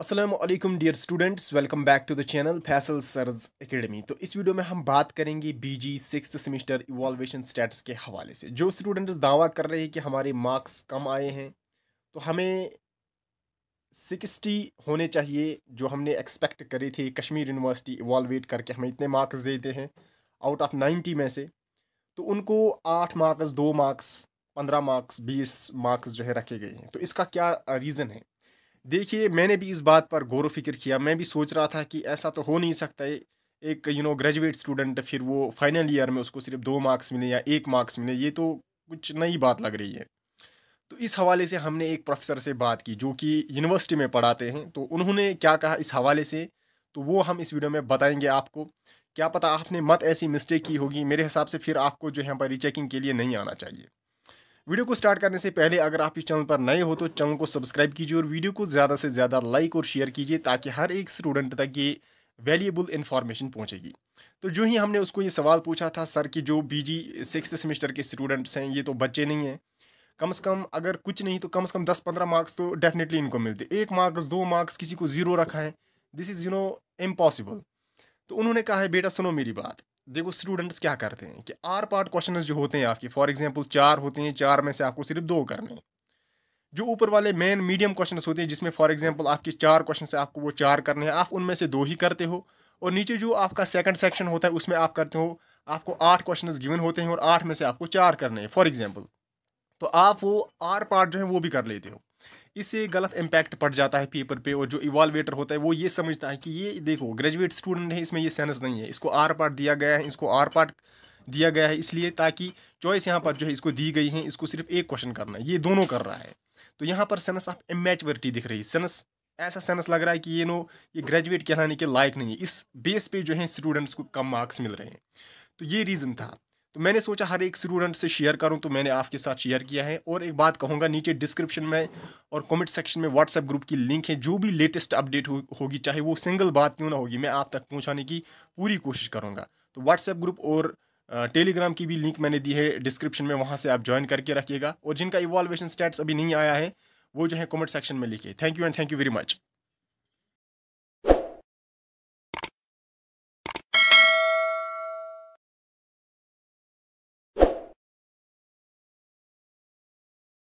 Aslam dear students welcome back to the channel Faisal सर्ज academy तो इस वीडियो में हम बात करेंगे B G six semester evaluation status के हवाले से जो स्टूडेंट्स दावा कर रहे हैं कि हमारे मार्क्स कम आए हैं तो हमें सिक्सटी होने चाहिए जो हमने एक्सपेक्ट करे थे कश्मीर यूनिवर्सिटी इवॉल्वेट करके हमें इतने मार्क्स देते हैं आउट ऑफ नाइन्टी में से तो उनको आठ मार्क्स दो मार्क्स पंद्रह मार्क्स बीस मार्क्स जो है रखे गए हैं तो इसका क्या रीज़न है देखिए मैंने भी इस बात पर गौर फिक्र किया मैं भी सोच रहा था कि ऐसा तो हो नहीं सकता है एक यू नो ग्रेजुएट स्टूडेंट फिर वो फाइनल ईयर में उसको सिर्फ दो मार्क्स मिले या एक मार्क्स मिले ये तो कुछ नई बात लग रही है तो इस हवाले से हमने एक प्रोफेसर से बात की जो कि यूनिवर्सिटी में पढ़ाते हैं तो उन्होंने क्या कहा इस हवाले से तो वो हम इस वीडियो में बताएंगे आपको क्या पता आपने मत ऐसी मिस्टेक की होगी मेरे हिसाब से फिर आपको जो है पर रिचेकिंग के लिए नहीं आना चाहिए वीडियो को स्टार्ट करने से पहले अगर आप इस चैनल पर नए हो तो चैनल को सब्सक्राइब कीजिए और वीडियो को ज़्यादा से ज़्यादा लाइक और शेयर कीजिए ताकि हर एक स्टूडेंट तक ये वैल्यूबल इन्फॉर्मेशन पहुंचेगी तो जो ही हमने उसको ये सवाल पूछा था सर कि जो बी जी सिक्स सेमेस्टर के स्टूडेंट्स हैं ये तो बच्चे नहीं हैं कम से कम अगर कुछ नहीं तो कम से कम दस पंद्रह मार्क्स तो डेफिनेटली इनको मिलते एक मार्क्स दो मार्क्स किसी को ज़ीरो रखा है this is you know impossible तो उन्होंने कहा है बेटा सुनो मेरी बात देखो स्टूडेंट्स क्या करते हैं कि आर पार्ट क्वेश्चन जो होते हैं आपके फॉर एग्जाम्पल चार होते हैं चार में से आपको सिर्फ दो करने हैं जो ऊपर वाले मेन मीडियम क्वेश्चन होते हैं जिसमें फॉर एग्जाम्पल आपके चार क्वेश्चन से आपको वो चार करने हैं आप उनमें से दो ही करते हो और नीचे जो आपका सेकंड सेक्शन होता है उसमें आप करते हो आपको आठ क्वेश्चन गिवन होते हैं और आठ में से आपको चार करने हैं फॉर एग्जाम्पल तो आप वो आर पार्ट जो है वो भी कर लेते हो इससे गलत इम्पैक्ट पड़ जाता है पेपर पे और जो इवालवेटर होता है वो ये समझता है कि ये देखो ग्रेजुएट स्टूडेंट है इसमें ये सेंस नहीं है इसको आर पार्ट दिया गया है इसको आर पार्ट दिया गया है इसलिए ताकि चॉइस यहाँ पर जो है इसको दी गई है इसको सिर्फ एक क्वेश्चन करना है ये दोनों कर रहा है तो यहाँ पर सेंस ऑफ इमेचवरिटी दिख रही है सेंस ऐसा सेंस लग रहा है कि ये नो ये ग्रेजुएट कहलाने के लायक नहीं है इस बेस पे जो है स्टूडेंट्स को कम मार्क्स मिल रहे हैं तो ये रीज़न था तो मैंने सोचा हर एक स्टूडेंट से शेयर करूं तो मैंने आपके साथ शेयर किया है और एक बात कहूँगा नीचे डिस्क्रिप्शन में और कमेंट सेक्शन में व्हाट्सएप ग्रुप की लिंक है जो भी लेटेस्ट अपडेट हो, होगी चाहे वो सिंगल बात क्यों ना होगी मैं आप तक पहुँचाने की पूरी कोशिश करूँगा तो व्हाट्सएप ग्रुप और टेलीग्राम की भी लिंक मैंने दी है डिस्क्रिप्शन में वहाँ से आप ज्वाइन करके रखिएगा और जिनका इवॉल्वेशन स्टेट्स अभी नहीं आया है वो जो है कॉमेंट सेक्शन में लिखे thank you and thank you very much